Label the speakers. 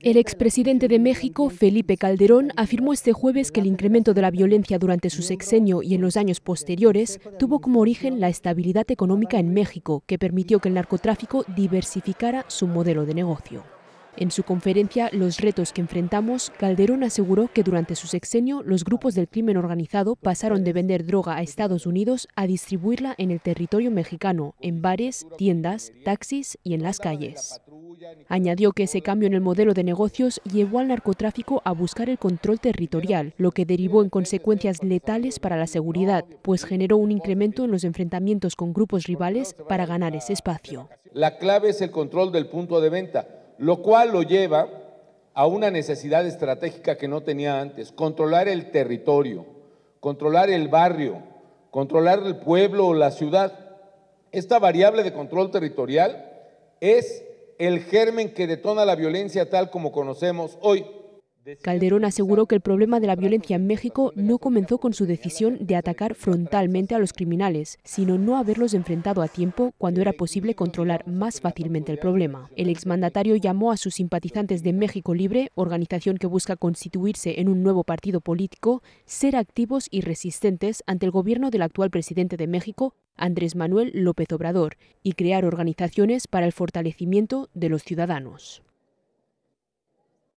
Speaker 1: El expresidente de México, Felipe Calderón, afirmó este jueves que el incremento de la violencia durante su sexenio y en los años posteriores tuvo como origen la estabilidad económica en México, que permitió que el narcotráfico diversificara su modelo de negocio. En su conferencia Los retos que enfrentamos, Calderón aseguró que durante su sexenio los grupos del crimen organizado pasaron de vender droga a Estados Unidos a distribuirla en el territorio mexicano, en bares, tiendas, taxis y en las calles. Añadió que ese cambio en el modelo de negocios llevó al narcotráfico a buscar el control territorial, lo que derivó en consecuencias letales para la seguridad, pues generó un incremento en los enfrentamientos con grupos rivales para ganar ese espacio.
Speaker 2: La clave es el control del punto de venta lo cual lo lleva a una necesidad estratégica que no tenía antes, controlar el territorio, controlar el barrio, controlar el pueblo o la ciudad. Esta variable de control territorial es el germen que detona la violencia tal como conocemos hoy.
Speaker 1: Calderón aseguró que el problema de la violencia en México no comenzó con su decisión de atacar frontalmente a los criminales, sino no haberlos enfrentado a tiempo cuando era posible controlar más fácilmente el problema. El exmandatario llamó a sus simpatizantes de México Libre, organización que busca constituirse en un nuevo partido político, ser activos y resistentes ante el gobierno del actual presidente de México, Andrés Manuel López Obrador, y crear organizaciones para el fortalecimiento de los ciudadanos.